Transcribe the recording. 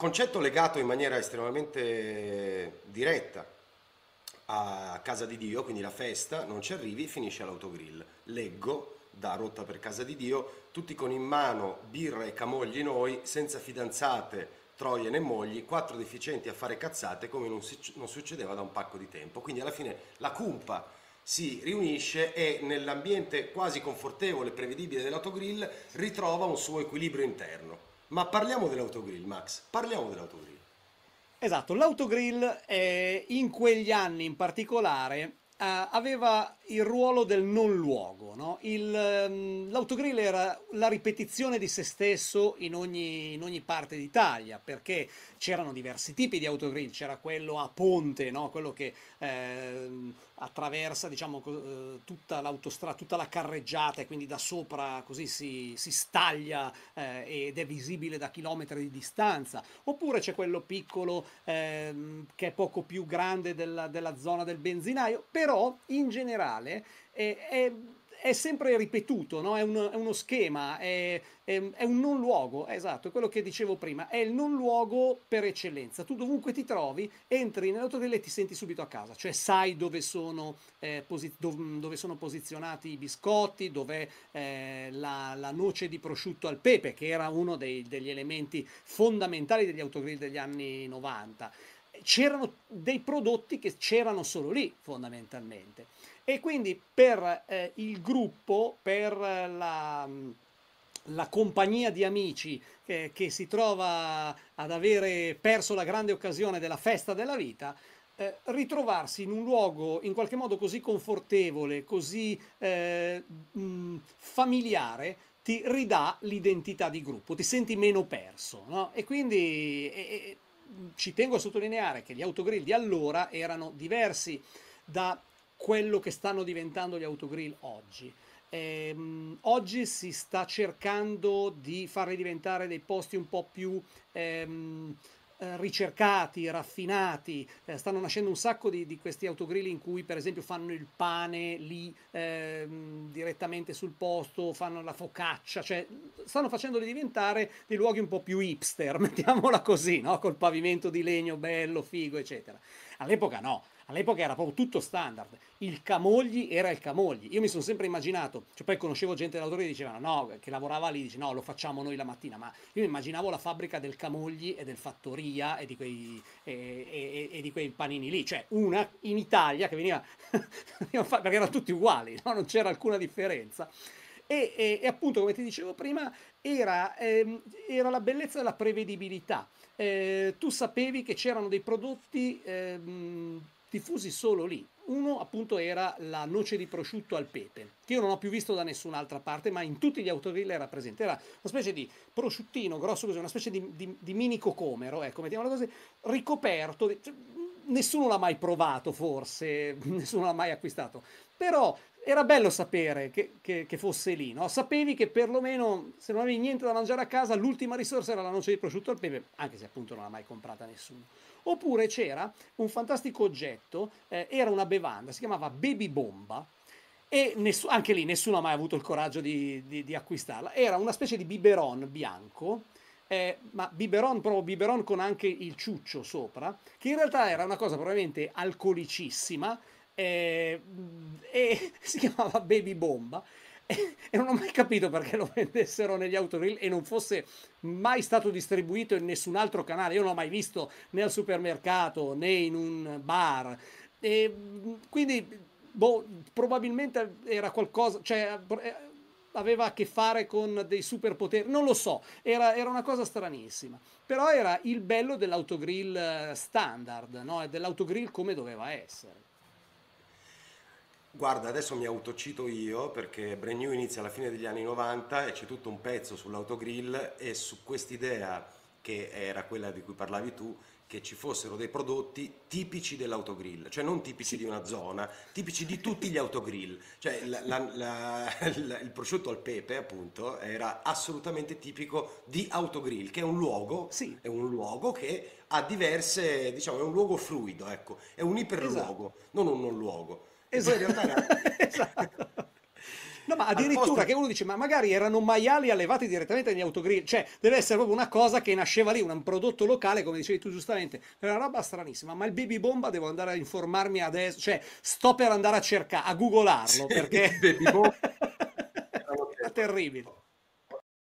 concetto legato in maniera estremamente diretta a Casa di Dio, quindi la festa, non ci arrivi, finisce all'autogrill. Leggo da Rotta per Casa di Dio, tutti con in mano birra e camogli noi, senza fidanzate, troie né mogli, quattro deficienti a fare cazzate come non, si, non succedeva da un pacco di tempo. Quindi alla fine la cumpa si riunisce e nell'ambiente quasi confortevole e prevedibile dell'autogrill ritrova un suo equilibrio interno. Ma parliamo dell'autogrill, Max, parliamo dell'autogrill. Esatto, l'autogrill eh, in quegli anni in particolare eh, aveva il ruolo del non luogo. No? Il, ehm, l'autogrill era la ripetizione di se stesso in ogni, in ogni, parte d'Italia, perché c'erano diversi tipi di autogrill, c'era quello a ponte, no? quello che eh, attraversa diciamo, eh, tutta l'autostrada, tutta la carreggiata e quindi da sopra così si, si staglia eh, ed è visibile da chilometri di distanza, oppure c'è quello piccolo eh, che è poco più grande della, della zona del benzinaio, però però in generale è, è, è sempre ripetuto, no? è, un, è, uno schema, è, un non luogo, esatto, è quello che dicevo prima, è il non luogo per eccellenza. Tu dovunque ti trovi, entri nell'autotel e ti senti subito a casa, cioè sai dove sono, eh, posi- dov- dove sono posizionati i biscotti, dove eh, la, la, noce di prosciutto al pepe, che era uno dei, degli elementi fondamentali degli autogrill degli anni 90 c'erano dei prodotti che c'erano solo lì fondamentalmente e quindi per eh, il gruppo, per la, la compagnia di amici che, che si trova ad avere perso la grande occasione della festa della vita, eh, ritrovarsi in un luogo in qualche modo così confortevole, così eh, mh, mm, familiare, ti ridà l'identità di gruppo, ti senti meno perso. No? E quindi... E, ci tengo a sottolineare che gli autogrill di allora erano diversi da quello che stanno diventando gli autogrill oggi. Ehm, oggi si sta cercando di farli diventare dei posti un po' più ehm, eh, ricercati, raffinati, eh, stanno nascendo un sacco di, di, questi autogrill in cui per esempio fanno il pane lì eh, direttamente sul posto, fanno la focaccia, cioè stanno facendoli diventare dei luoghi un po' più hipster, mettiamola così, no? col pavimento di legno bello, figo, eccetera. All'epoca no all'epoca era proprio tutto standard, il Camogli era il Camogli, io mi sono sempre immaginato, cioè poi conoscevo gente dell'autore che dicevano no, che lavorava lì, dice no, lo facciamo noi la mattina, ma io immaginavo la fabbrica del Camogli e del Fattoria e di quei, e, e, e di quei panini lì, cioè una in Italia che veniva, perché erano tutti uguali, no? non c'era alcuna differenza. E, e, e, appunto come ti dicevo prima era, ehm, era la bellezza della prevedibilità eh, tu sapevi che c'erano dei prodotti ehm, diffusi solo lì. Uno appunto era la noce di prosciutto al pepe, che io non ho più visto da nessun'altra parte, ma in tutti gli autogrill era presente. Era una specie di prosciuttino grosso così, una specie di, di, di mini cocomero, ecco, mettiamolo così, ricoperto. Cioè, nessuno l'ha mai provato forse, nessuno l'ha mai acquistato, però era bello sapere che, che, che fosse lì, no? Sapevi che perlomeno se non avevi niente da mangiare a casa, l'ultima risorsa era la noce di prosciutto al pepe, anche se appunto non l'ha mai comprata nessuno. Oppure c'era un fantastico oggetto, eh, era una bevanda, si chiamava Baby Bomba, e ness- anche lì nessuno ha mai avuto il coraggio di, di, di acquistarla. Era una specie di biberon bianco, eh, ma biberon, proprio biberon con anche il ciuccio sopra, che in realtà era una cosa probabilmente alcolicissima, eh, mm, e si chiamava Baby Bomba e non ho mai capito perché lo vendessero negli autoreel e non fosse mai stato distribuito in nessun altro canale. Io non l'ho mai visto né al supermercato né in un bar. E mm, quindi, boh, probabilmente era qualcosa, cioè eh, aveva a che fare con dei superpoteri, non lo so, era, era una cosa stranissima. Però era il bello dell'autogrill eh, standard, no? dell'autogrill come doveva essere. Guarda, adesso mi autocito io perché Brand New inizia alla fine degli anni 90 e c'è tutto un pezzo sull'autogrill e su quest'idea che era quella di cui parlavi tu, che ci fossero dei prodotti tipici dell'autogrill, cioè non tipici di una zona, tipici di tutti gli autogrill. Cioè la, la, la, il prosciutto al pepe, appunto, era assolutamente tipico di autogrill, che è un luogo, sì. è un luogo che ha diverse, diciamo, è un luogo fluido, ecco, è un iperluogo, esatto. non un non luogo. Esatto. No, ma addirittura posto... che uno dice, ma magari erano maiali allevati direttamente negli autogrill, cioè deve essere proprio una cosa che nasceva lì, un prodotto locale, come dicevi tu giustamente, è una roba stranissima, ma il baby bomba devo andare a informarmi adesso, cioè sto per andare a cercare, a googolarlo, perché... baby bomba... terribile.